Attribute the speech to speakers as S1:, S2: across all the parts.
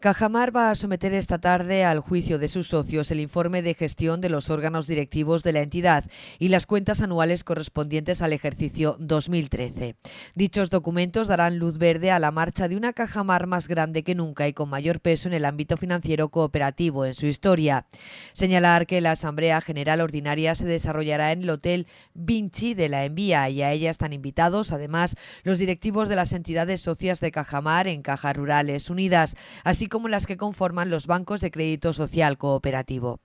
S1: Cajamar va a someter esta tarde al juicio de sus socios el informe de gestión de los órganos directivos de la entidad y las cuentas anuales correspondientes al ejercicio 2013. Dichos documentos darán luz verde a la marcha de una Cajamar más grande que nunca y con mayor peso en el ámbito financiero cooperativo en su historia. Señalar que la Asamblea General Ordinaria se desarrollará en el Hotel Vinci de la Envía y a ella están invitados además los directivos de las entidades socias de Cajamar en Cajas Rurales Unidas, así como las que conforman los bancos de crédito social cooperativo.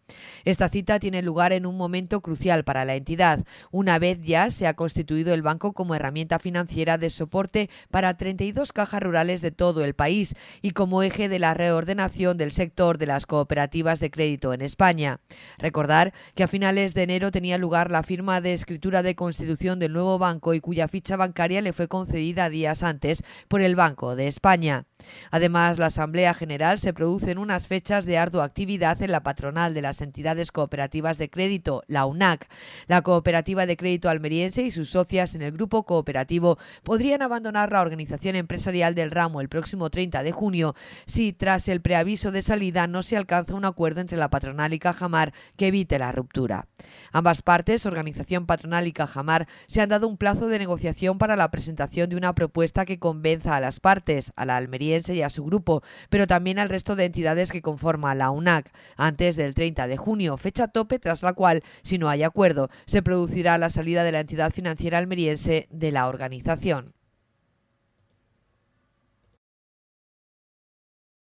S1: Esta cita tiene lugar en un momento crucial para la entidad, una vez ya se ha constituido el banco como herramienta financiera de soporte para 32 cajas rurales de todo el país y como eje de la reordenación del sector de las cooperativas de crédito en España. Recordar que a finales de enero tenía lugar la firma de escritura de constitución del nuevo banco y cuya ficha bancaria le fue concedida días antes por el Banco de España. Además, la Asamblea General se produce en unas fechas de ardua actividad en la patronal de las entidades cooperativas de crédito, la UNAC. La Cooperativa de Crédito Almeriense y sus socias en el grupo cooperativo podrían abandonar la organización empresarial del ramo el próximo 30 de junio si tras el preaviso de salida no se alcanza un acuerdo entre la patronal y Cajamar que evite la ruptura. Ambas partes, organización patronal y Cajamar, se han dado un plazo de negociación para la presentación de una propuesta que convenza a las partes, a la Almería y a su grupo, pero también al resto de entidades que conforma la UNAC, antes del 30 de junio, fecha tope tras la cual, si no hay acuerdo, se producirá la salida de la entidad financiera almeriense de la organización.